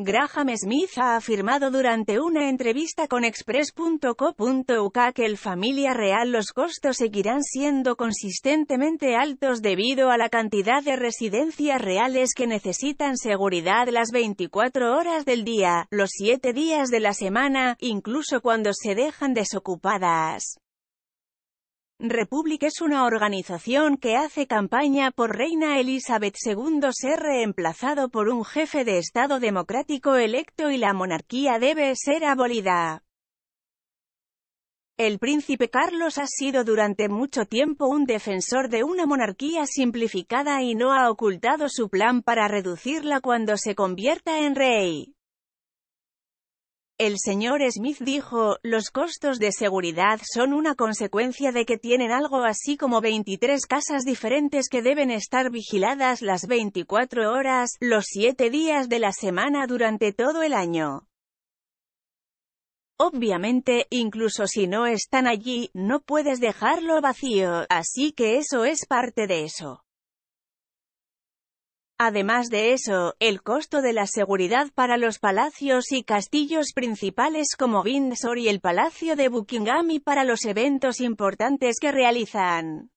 Graham Smith ha afirmado durante una entrevista con Express.co.uk que el familia real los costos seguirán siendo consistentemente altos debido a la cantidad de residencias reales que necesitan seguridad las 24 horas del día, los 7 días de la semana, incluso cuando se dejan desocupadas. Republic es una organización que hace campaña por Reina Elizabeth II ser reemplazado por un jefe de Estado democrático electo y la monarquía debe ser abolida. El príncipe Carlos ha sido durante mucho tiempo un defensor de una monarquía simplificada y no ha ocultado su plan para reducirla cuando se convierta en rey. El señor Smith dijo, los costos de seguridad son una consecuencia de que tienen algo así como 23 casas diferentes que deben estar vigiladas las 24 horas, los 7 días de la semana durante todo el año. Obviamente, incluso si no están allí, no puedes dejarlo vacío, así que eso es parte de eso. Además de eso, el costo de la seguridad para los palacios y castillos principales como Windsor y el Palacio de Buckingham y para los eventos importantes que realizan.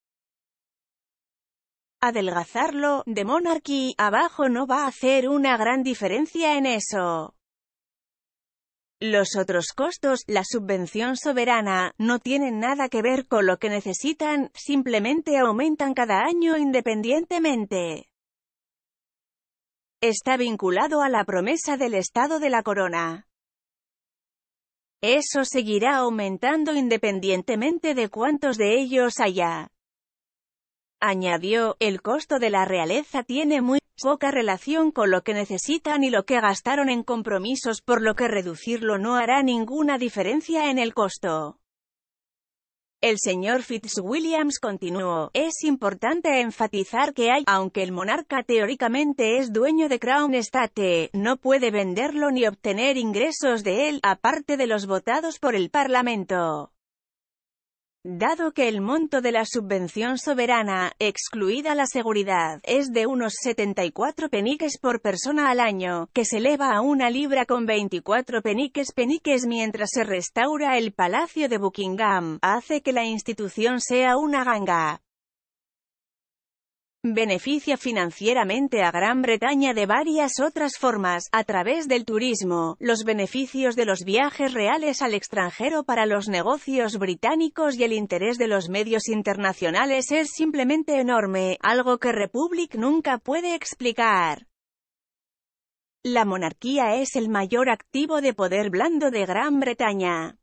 Adelgazarlo, de Monarchy, abajo no va a hacer una gran diferencia en eso. Los otros costos, la subvención soberana, no tienen nada que ver con lo que necesitan, simplemente aumentan cada año independientemente. Está vinculado a la promesa del Estado de la Corona. Eso seguirá aumentando independientemente de cuántos de ellos haya. Añadió, el costo de la realeza tiene muy poca relación con lo que necesitan y lo que gastaron en compromisos por lo que reducirlo no hará ninguna diferencia en el costo. El señor Fitzwilliams continuó, es importante enfatizar que hay, aunque el monarca teóricamente es dueño de Crown Estate, no puede venderlo ni obtener ingresos de él, aparte de los votados por el Parlamento. Dado que el monto de la subvención soberana, excluida la seguridad, es de unos 74 peniques por persona al año, que se eleva a una libra con 24 peniques peniques mientras se restaura el Palacio de Buckingham, hace que la institución sea una ganga. Beneficia financieramente a Gran Bretaña de varias otras formas, a través del turismo, los beneficios de los viajes reales al extranjero para los negocios británicos y el interés de los medios internacionales es simplemente enorme, algo que Republic nunca puede explicar. La monarquía es el mayor activo de poder blando de Gran Bretaña.